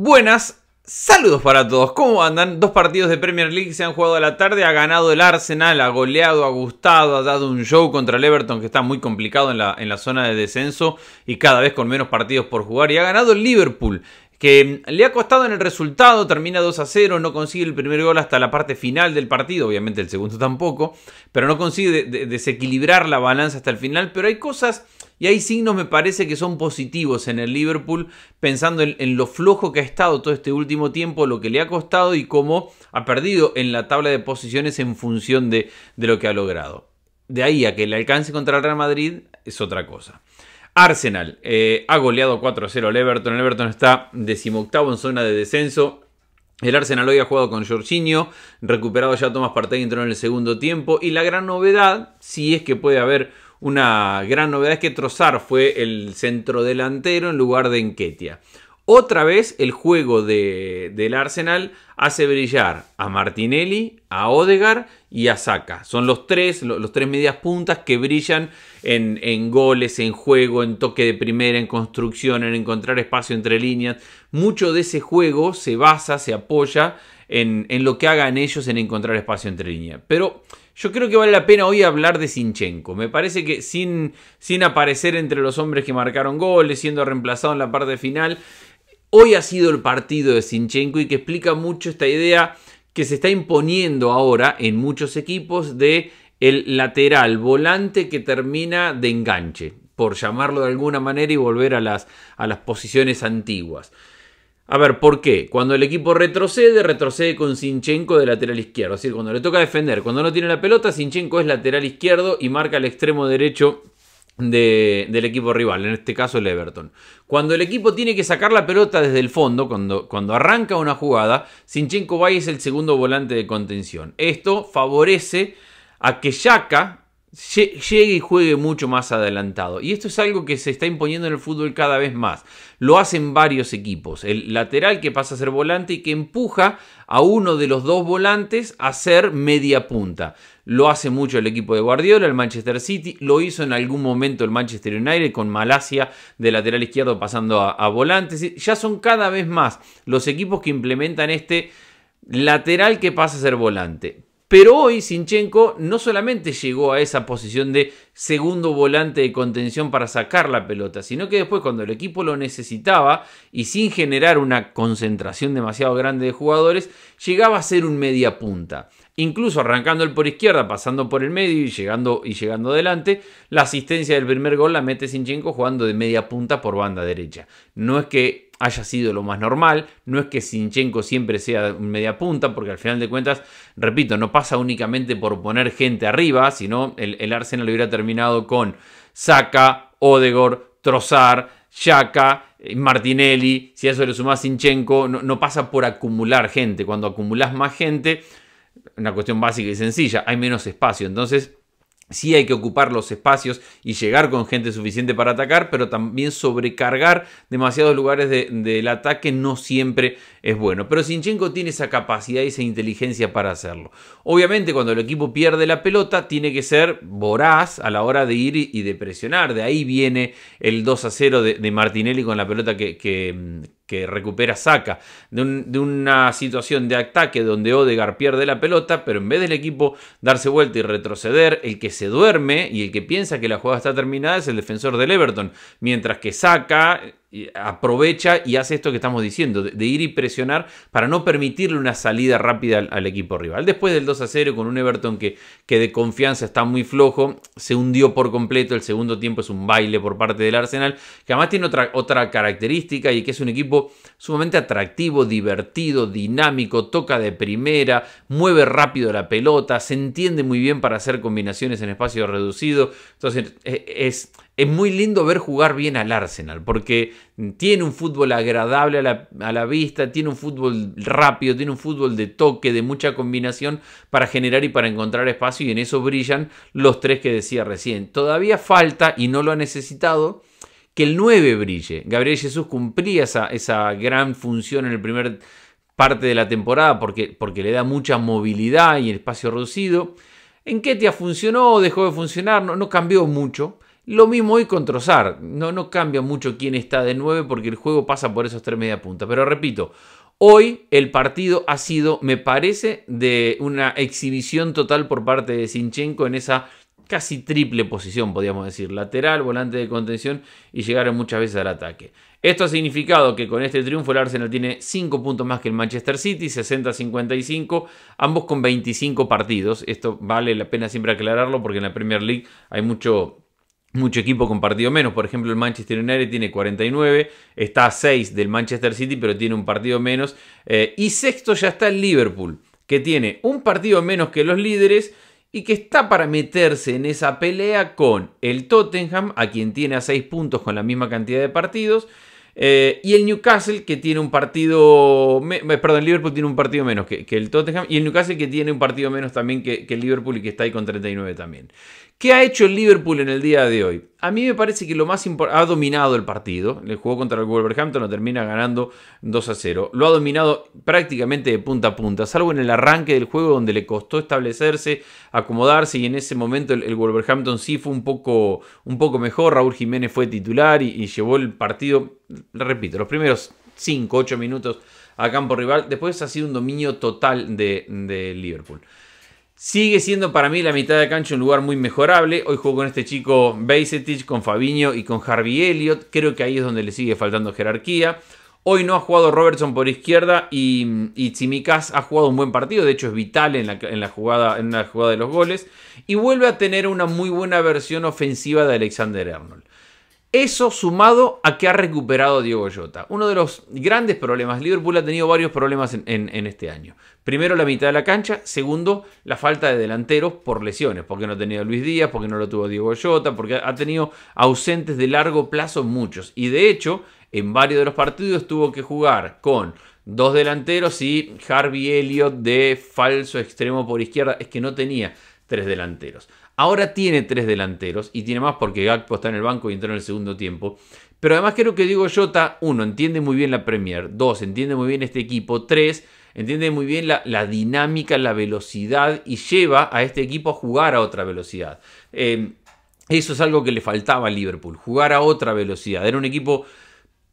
Buenas, saludos para todos. ¿Cómo andan? Dos partidos de Premier League se han jugado a la tarde. Ha ganado el Arsenal, ha goleado, ha gustado, ha dado un show contra el Everton que está muy complicado en la, en la zona de descenso y cada vez con menos partidos por jugar. Y ha ganado el Liverpool que le ha costado en el resultado, termina 2 a 0, no consigue el primer gol hasta la parte final del partido, obviamente el segundo tampoco, pero no consigue desequilibrar la balanza hasta el final, pero hay cosas y hay signos me parece que son positivos en el Liverpool, pensando en, lo flojo que ha estado todo este último tiempo, lo que le ha costado y cómo ha perdido en la tabla de posiciones en función de, de lo que ha logrado. De ahí a que el alcance contra el Real Madrid es otra cosa. Arsenal eh, ha goleado 4-0 al Everton. El Everton está decimoctavo en zona de descenso. El Arsenal hoy ha jugado con Jorginho, recuperado ya Thomas Partey entró en el segundo tiempo y la gran novedad, si es que puede haber una gran novedad, es que Trozar fue el centrodelantero en lugar de Enquetia. Otra vez el juego del Arsenal hace brillar a Martinelli, a Odegar y a Saka. Son los tres, los, tres medias puntas que brillan en, goles, en juego, en toque de primera, en construcción, en encontrar espacio entre líneas. Mucho de ese juego se basa, se apoya en, lo que hagan ellos en encontrar espacio entre líneas. Pero yo creo que vale la pena hoy hablar de Sinchenko. Me parece que sin, sin aparecer entre los hombres que marcaron goles, siendo reemplazado en la parte final, Hoy ha sido el partido de Sinchenko y que explica mucho esta idea que se está imponiendo ahora en muchos equipos de el lateral volante que termina de enganche, por llamarlo de alguna manera y volver a las, a las posiciones antiguas. A ver, ¿por qué? Cuando el equipo retrocede, retrocede con Sinchenko de lateral izquierdo. Es decir, cuando le toca defender, cuando no tiene la pelota, Sinchenko es lateral izquierdo y marca el extremo derecho del equipo rival, en este caso el Everton. Cuando el equipo tiene que sacar la pelota desde el fondo, cuando, cuando arranca una jugada, Sinchenko Bay es el segundo volante de contención. Esto favorece a que shaka llegue y juegue mucho más adelantado. Y esto es algo que se está imponiendo en el fútbol cada vez más. Lo hacen varios equipos. El lateral que pasa a ser volante y que empuja a uno de los dos volantes a ser media punta. Lo hace mucho el equipo de Guardiola, el Manchester City. Lo hizo en algún momento el Manchester United con Malasia de lateral izquierdo pasando a, volante. volantes. Ya son cada vez más los equipos que implementan este lateral que pasa a ser volante. Pero hoy Sinchenko no solamente llegó a esa posición de segundo volante de contención para sacar la pelota, sino que después cuando el equipo lo necesitaba y sin generar una concentración demasiado grande de jugadores, llegaba a ser un media punta incluso arrancando el por izquierda, pasando por el medio y llegando, y llegando adelante, la asistencia del primer gol la mete Sinchenko jugando de media punta por banda derecha. No es que haya sido lo más normal, no es que Sinchenko siempre sea media punta, porque al final de cuentas, repito, no pasa únicamente por poner gente arriba, sino el, el Arsenal hubiera terminado con Saka, Odegor, Trozar, Shaka, eh, Martinelli, si a eso le sumás Sinchenko, no, no pasa por acumular gente, cuando acumulas más gente una cuestión básica y sencilla, hay menos espacio. Entonces, sí hay que ocupar los espacios y llegar con gente suficiente para atacar, pero también sobrecargar demasiados lugares del ataque no siempre es bueno. Pero Sinchenko tiene esa capacidad y esa inteligencia para hacerlo. Obviamente cuando el equipo pierde la pelota tiene que ser voraz a la hora de ir y de presionar. De ahí viene el 2 a 0 de, Martinelli con la pelota que que recupera saca de, una situación de ataque donde Odegar pierde la pelota, pero en vez del equipo darse vuelta y retroceder, el que se duerme y el que piensa que la jugada está terminada es el defensor del Everton, mientras que saca aprovecha y hace esto que estamos diciendo, de, ir y presionar para no permitirle una salida rápida al, equipo rival. Después del 2 a 0 con un Everton que, que de confianza está muy flojo, se hundió por completo, el segundo tiempo es un baile por parte del Arsenal, que además tiene otra, otra característica y que es un equipo sumamente atractivo, divertido, dinámico, toca de primera, mueve rápido la pelota, se entiende muy bien para hacer combinaciones en espacio reducido, entonces e, es es muy lindo ver jugar bien al Arsenal, porque tiene un fútbol agradable a la, vista, tiene un fútbol rápido, tiene un fútbol de toque, de mucha combinación para generar y para encontrar espacio, y en eso brillan los tres que decía recién. Todavía falta, y no lo ha necesitado, que el 9 brille. Gabriel Jesús cumplía esa, esa gran función en el primer parte de la temporada porque, porque le da mucha movilidad y el espacio reducido. En Ketia funcionó, dejó de funcionar, no, no cambió mucho lo mismo hoy con Trozar. No, no cambia mucho quién está de 9 porque el juego pasa por esos tres media punta. Pero repito, hoy el partido ha sido, me parece, de una exhibición total por parte de Sinchenko en esa casi triple posición, podríamos decir, lateral, volante de contención y llegaron muchas veces al ataque. Esto ha significado que con este triunfo el Arsenal tiene 5 puntos más que el Manchester City, 60-55, ambos con 25 partidos. Esto vale la pena siempre aclararlo porque en la Premier League hay mucho mucho equipo con partido menos, por ejemplo el Manchester United tiene 49, está a 6 del Manchester City, pero tiene un partido menos. Eh, y sexto ya está el Liverpool, que tiene un partido menos que los líderes y que está para meterse en esa pelea con el Tottenham, a quien tiene a 6 puntos con la misma cantidad de partidos, eh, y el Newcastle que tiene un partido, perdón, Liverpool tiene un partido menos que, el Tottenham y el Newcastle que tiene un partido menos también que, el Liverpool y que está ahí con 39 también. ¿Qué ha hecho el Liverpool en el día de hoy? A mí me parece que lo más importante, ha dominado el partido, le jugó contra el Wolverhampton lo termina ganando 2 a 0, lo ha dominado prácticamente de punta a punta, salvo en el arranque del juego donde le costó establecerse, acomodarse y en ese momento el, Wolverhampton sí fue un poco, un poco mejor, Raúl Jiménez fue titular y llevó el partido repito, los primeros 5, 8 minutos a campo rival. Después ha sido un dominio total de, Liverpool. Sigue siendo para mí la mitad de cancha un lugar muy mejorable. Hoy juego con este chico Beisetich, con Fabinho y con Harvey Elliott. Creo que ahí es donde le sigue faltando jerarquía. Hoy no ha jugado Robertson por izquierda y, y Tsimikas ha jugado un buen partido. De hecho, es vital en la, en la jugada, en la jugada de los goles. Y vuelve a tener una muy buena versión ofensiva de Alexander Arnold. Eso sumado a que ha recuperado Diego Llota. Uno de los grandes problemas. Liverpool ha tenido varios problemas en, este año. Primero, la mitad de la cancha. Segundo, la falta de delanteros por lesiones. Porque no tenía Luis Díaz, porque no lo tuvo Diego Llota, porque ha tenido ausentes de largo plazo muchos. Y de hecho, en varios de los partidos tuvo que jugar con dos delanteros y Harvey Elliott de falso extremo por izquierda. Es que no tenía tres delanteros. Ahora tiene tres delanteros y tiene más porque Gakpo está en el banco y entró en el segundo tiempo. Pero además creo que Diego Jota, uno, entiende muy bien la Premier, dos, entiende muy bien este equipo, tres, entiende muy bien la, dinámica, la velocidad y lleva a este equipo a jugar a otra velocidad. Eh, eso es algo que le faltaba a Liverpool, jugar a otra velocidad. Era un equipo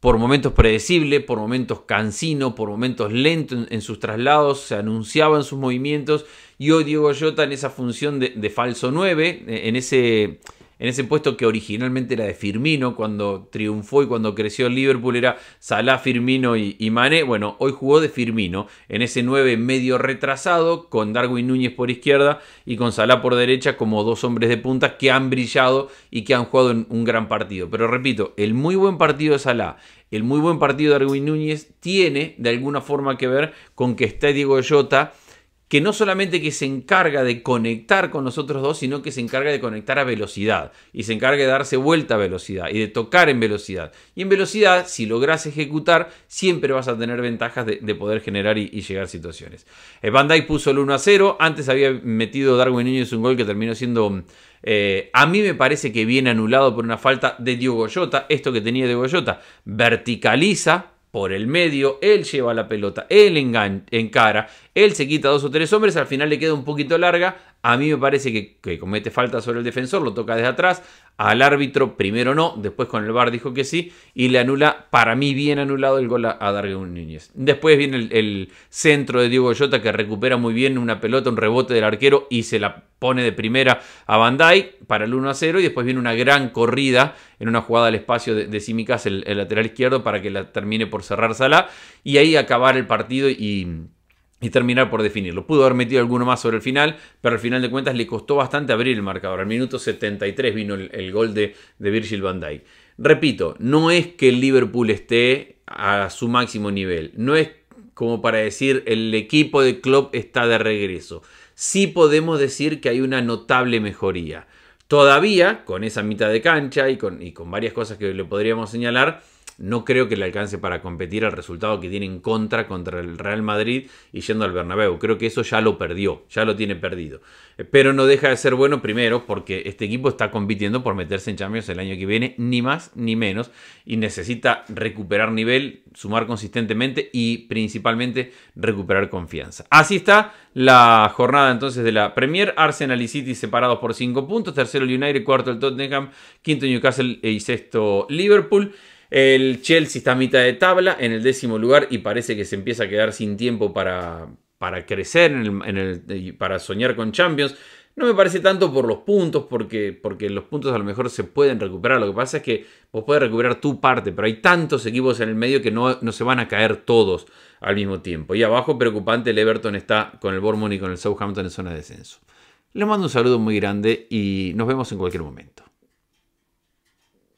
por momentos predecible, por momentos cansino, por momentos lento en, sus traslados, se anunciaban sus movimientos. Y hoy Diego Llota en esa función de, de falso 9, eh, en ese en ese puesto que originalmente era de Firmino cuando triunfó y cuando creció el Liverpool era Salah, Firmino y, Mané. Bueno, hoy jugó de Firmino en ese 9 medio retrasado con Darwin Núñez por izquierda y con Salah por derecha como dos hombres de punta que han brillado y que han jugado en un gran partido. Pero repito, el muy buen partido de Salah, el muy buen partido de Darwin Núñez tiene de alguna forma que ver con que está Diego Jota que no solamente que se encarga de conectar con nosotros dos, sino que se encarga de conectar a velocidad y se encarga de darse vuelta a velocidad y de tocar en velocidad. Y en velocidad, si logras ejecutar, siempre vas a tener ventajas de, poder generar y, llegar situaciones. Eh, Van Bandai puso el 1 a 0, antes había metido Darwin Núñez un gol que terminó siendo... Eh, a mí me parece que viene anulado por una falta de Diogo Goyota. esto que tenía Diogo Goyota. verticaliza por el medio, él lleva la pelota, él encara, él se quita dos o tres hombres, al final le queda un poquito larga, a mí me parece que, comete falta sobre el defensor, lo toca desde atrás. Al árbitro, primero no, después con el VAR dijo que sí, y le anula, para mí, bien anulado el gol a, a Núñez. Después viene el, centro de Diego Goyota que recupera muy bien una pelota, un rebote del arquero y se la pone de primera a Bandai para el 1 a 0. Y después viene una gran corrida en una jugada al espacio de, Simicas, el, lateral izquierdo, para que la termine por cerrar sala y ahí acabar el partido y y terminar por definirlo. Pudo haber metido alguno más sobre el final, pero al final de cuentas le costó bastante abrir el marcador. Al minuto 73 vino el, gol de, de Virgil van Dijk. Repito, no es que el Liverpool esté a su máximo nivel, no es como para decir el equipo de Klopp está de regreso. Sí podemos decir que hay una notable mejoría. Todavía, con esa mitad de cancha y con, y con varias cosas que le podríamos señalar, no creo que le alcance para competir al resultado que tiene en contra contra el Real Madrid y yendo al Bernabéu. Creo que eso ya lo perdió, ya lo tiene perdido. Eh, pero no deja de ser bueno primero porque este equipo está compitiendo por meterse en Champions el año que viene, ni más ni menos, y necesita recuperar nivel, sumar consistentemente y principalmente recuperar confianza. Así está la jornada entonces de la Premier, Arsenal y City separados por 5 puntos, tercero el United, cuarto el Tottenham, quinto Newcastle y sexto Liverpool. El Chelsea está a mitad de tabla, en el décimo lugar, y parece que se empieza a quedar sin tiempo para, para crecer, en para soñar con Champions. No me parece tanto por los puntos, porque, porque los puntos a lo mejor se pueden recuperar. Lo que pasa es que vos podés recuperar tu parte, pero hay tantos equipos en el medio que no, no se van a caer todos al mismo tiempo. Y abajo, preocupante, el Everton está con el Bournemouth y con el Southampton en zona de descenso. Les mando un saludo muy grande y nos vemos en cualquier momento.